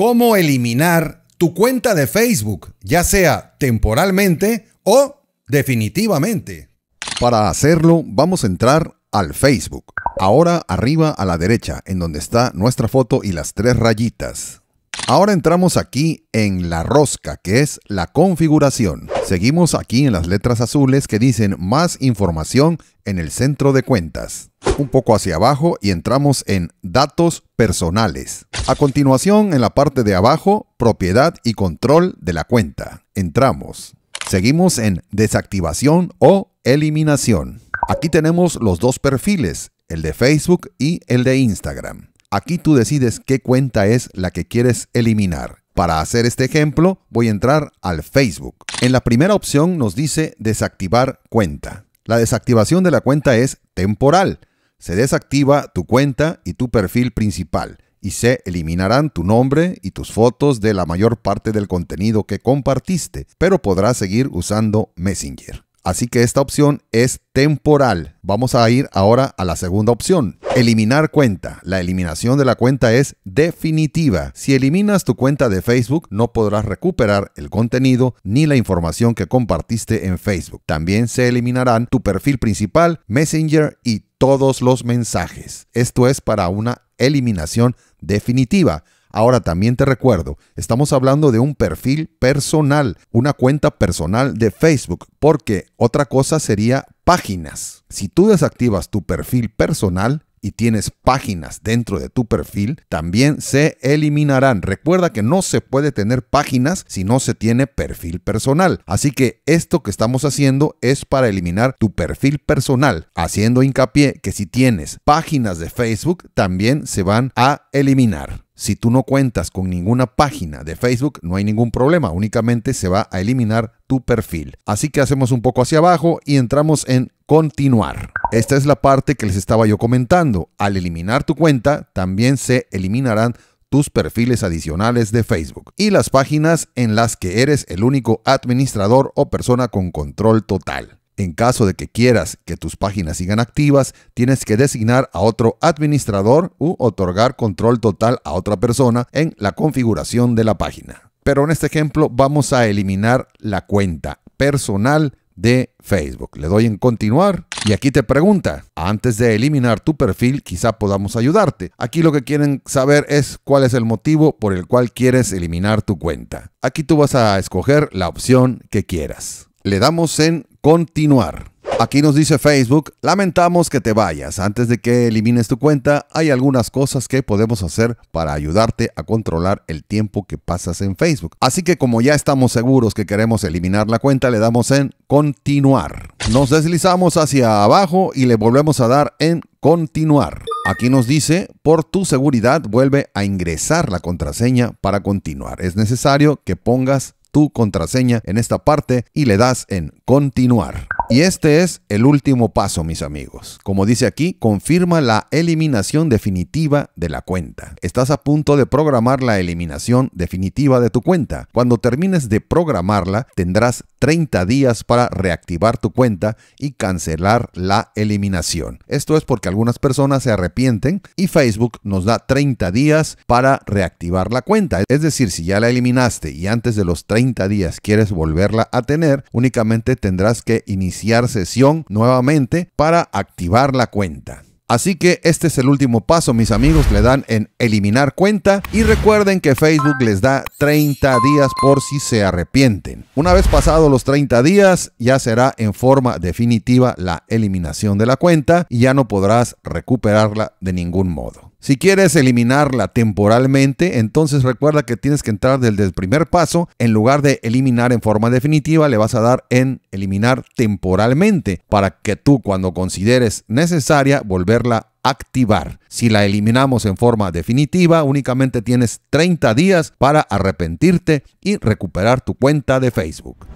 cómo eliminar tu cuenta de Facebook, ya sea temporalmente o definitivamente. Para hacerlo, vamos a entrar al Facebook. Ahora arriba a la derecha, en donde está nuestra foto y las tres rayitas. Ahora entramos aquí en la rosca, que es la configuración. Seguimos aquí en las letras azules que dicen más información en el centro de cuentas. Un poco hacia abajo y entramos en datos personales. A continuación, en la parte de abajo, propiedad y control de la cuenta. Entramos. Seguimos en desactivación o eliminación. Aquí tenemos los dos perfiles, el de Facebook y el de Instagram. Aquí tú decides qué cuenta es la que quieres eliminar. Para hacer este ejemplo, voy a entrar al Facebook. En la primera opción nos dice desactivar cuenta. La desactivación de la cuenta es temporal. Se desactiva tu cuenta y tu perfil principal y se eliminarán tu nombre y tus fotos de la mayor parte del contenido que compartiste, pero podrás seguir usando Messenger. Así que esta opción es temporal. Vamos a ir ahora a la segunda opción. Eliminar cuenta. La eliminación de la cuenta es definitiva. Si eliminas tu cuenta de Facebook, no podrás recuperar el contenido ni la información que compartiste en Facebook. También se eliminarán tu perfil principal, Messenger y todos los mensajes. Esto es para una eliminación definitiva Ahora también te recuerdo, estamos hablando de un perfil personal, una cuenta personal de Facebook, porque otra cosa sería páginas. Si tú desactivas tu perfil personal, y tienes páginas dentro de tu perfil, también se eliminarán. Recuerda que no se puede tener páginas si no se tiene perfil personal. Así que esto que estamos haciendo es para eliminar tu perfil personal, haciendo hincapié que si tienes páginas de Facebook, también se van a eliminar. Si tú no cuentas con ninguna página de Facebook, no hay ningún problema, únicamente se va a eliminar tu perfil. Así que hacemos un poco hacia abajo y entramos en continuar. Esta es la parte que les estaba yo comentando. Al eliminar tu cuenta, también se eliminarán tus perfiles adicionales de Facebook y las páginas en las que eres el único administrador o persona con control total. En caso de que quieras que tus páginas sigan activas, tienes que designar a otro administrador u otorgar control total a otra persona en la configuración de la página. Pero en este ejemplo vamos a eliminar la cuenta personal de Facebook. Le doy en continuar y aquí te pregunta, antes de eliminar tu perfil quizá podamos ayudarte. Aquí lo que quieren saber es cuál es el motivo por el cual quieres eliminar tu cuenta. Aquí tú vas a escoger la opción que quieras. Le damos en continuar. Aquí nos dice Facebook, lamentamos que te vayas. Antes de que elimines tu cuenta, hay algunas cosas que podemos hacer para ayudarte a controlar el tiempo que pasas en Facebook. Así que como ya estamos seguros que queremos eliminar la cuenta, le damos en continuar. Nos deslizamos hacia abajo y le volvemos a dar en continuar. Aquí nos dice, por tu seguridad vuelve a ingresar la contraseña para continuar. Es necesario que pongas tu contraseña en esta parte y le das en continuar. Y este es el último paso, mis amigos. Como dice aquí, confirma la eliminación definitiva de la cuenta. Estás a punto de programar la eliminación definitiva de tu cuenta. Cuando termines de programarla, tendrás 30 días para reactivar tu cuenta y cancelar la eliminación. Esto es porque algunas personas se arrepienten y Facebook nos da 30 días para reactivar la cuenta. Es decir, si ya la eliminaste y antes de los 30 días quieres volverla a tener, únicamente tendrás que iniciar sesión nuevamente para activar la cuenta. Así que este es el último paso, mis amigos, le dan en eliminar cuenta y recuerden que Facebook les da 30 días por si se arrepienten. Una vez pasados los 30 días, ya será en forma definitiva la eliminación de la cuenta y ya no podrás recuperarla de ningún modo. Si quieres eliminarla temporalmente, entonces recuerda que tienes que entrar desde el primer paso. En lugar de eliminar en forma definitiva, le vas a dar en eliminar temporalmente para que tú cuando consideres necesaria volverla a activar. Si la eliminamos en forma definitiva, únicamente tienes 30 días para arrepentirte y recuperar tu cuenta de Facebook.